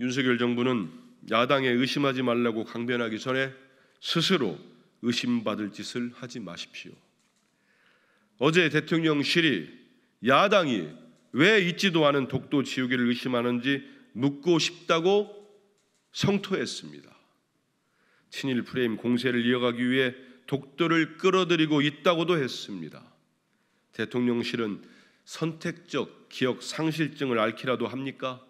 윤석열 정부는 야당에 의심하지 말라고 강변하기 전에 스스로 의심받을 짓을 하지 마십시오. 어제 대통령실이 야당이 왜 있지도 않은 독도 지우기를 의심하는지 묻고 싶다고 성토했습니다. 친일 프레임 공세를 이어가기 위해 독도를 끌어들이고 있다고도 했습니다. 대통령실은 선택적 기억 상실증을 앓기라도 합니까?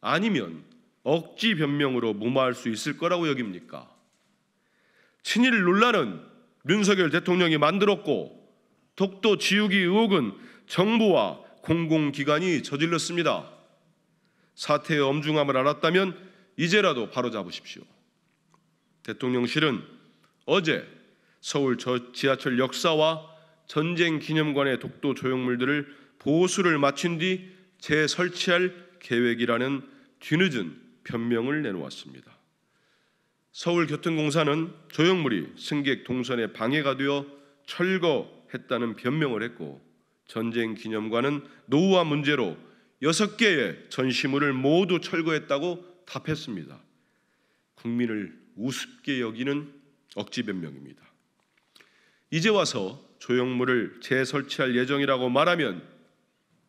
아니면 억지 변명으로 무마할 수 있을 거라고 여깁니까? 친일 논란은 윤석열 대통령이 만들었고 독도 지우기 의혹은 정부와 공공기관이 저질렀습니다. 사태의 엄중함을 알았다면 이제라도 바로잡으십시오. 대통령실은 어제 서울 지하철 역사와 전쟁 기념관의 독도 조형물들을 보수를 마친 뒤 재설치할 계획이라는 뒤늦은 변명을 내놓았습니다. 서울교통공사는 조형물이 승객 동선에 방해가 되어 철거했다는 변명을 했고 전쟁 기념관은 노후화 문제로 6개의 전시물을 모두 철거했다고 답했습니다. 국민을 우습게 여기는 억지 변명입니다. 이제 와서 조형물을 재설치할 예정이라고 말하면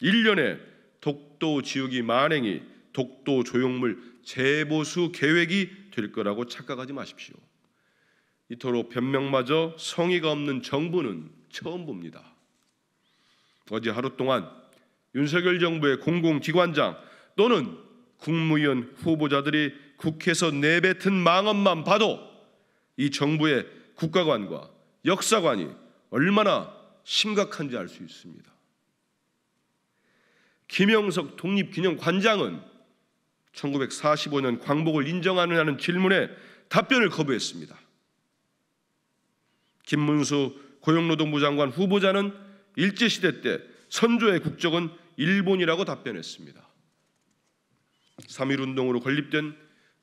1년에 독도 지우기 만행이 독도 조형물 재보수 계획이 될 거라고 착각하지 마십시오. 이토록 변명마저 성의가 없는 정부는 처음 봅니다. 어제 하루 동안 윤석열 정부의 공공기관장 또는 국무위원 후보자들이 국회에서 내뱉은 망언만 봐도 이 정부의 국가관과 역사관이 얼마나 심각한지 알 수 있습니다. 김영석 독립기념관장은 1945년 광복을 인정하느냐는 질문에 답변을 거부했습니다. 김문수 고용노동부 장관 후보자는 일제시대 때 선조의 국적은 일본이라고 답변했습니다. 3.1운동으로 건립된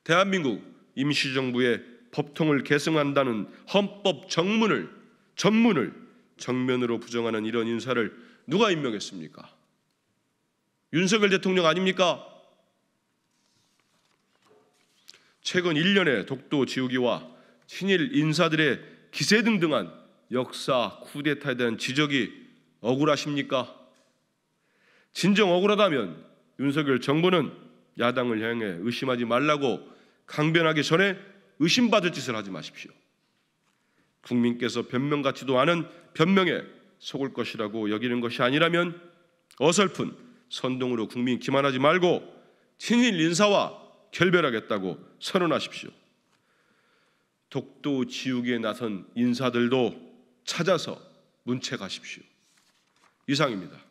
대한민국 임시정부의 법통을 계승한다는 헌법 정문을 전문을 정면으로 부정하는 이런 인사를 누가 임명했습니까? 윤석열 대통령 아닙니까? 최근 1년의 독도 지우기와 친일 인사들의 기세 등등한 역사 쿠데타에 대한 지적이 억울하십니까? 진정 억울하다면 윤석열 정부는 야당을 향해 의심하지 말라고 강변하기 전에 의심받을 짓을 하지 마십시오. 국민께서 변명 같지도 않은 변명에 속을 것이라고 여기는 것이 아니라면 어설픈 선동으로 국민 기만하지 말고 친일 인사와 결별하겠다고 선언하십시오. 독도 지우기에 나선 인사들도 찾아서 문책하십시오. 이상입니다.